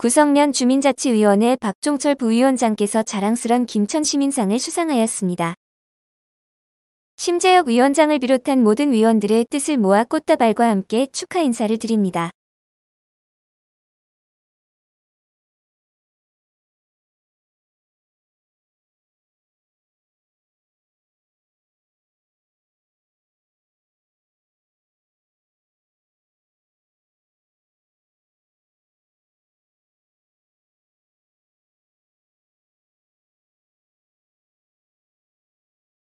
구성면 주민자치위원회 박종철 부위원장께서 자랑스런 김천 시민상을 수상하였습니다. 심재혁 위원장을 비롯한 모든 위원들의 뜻을 모아 꽃다발과 함께 축하 인사를 드립니다.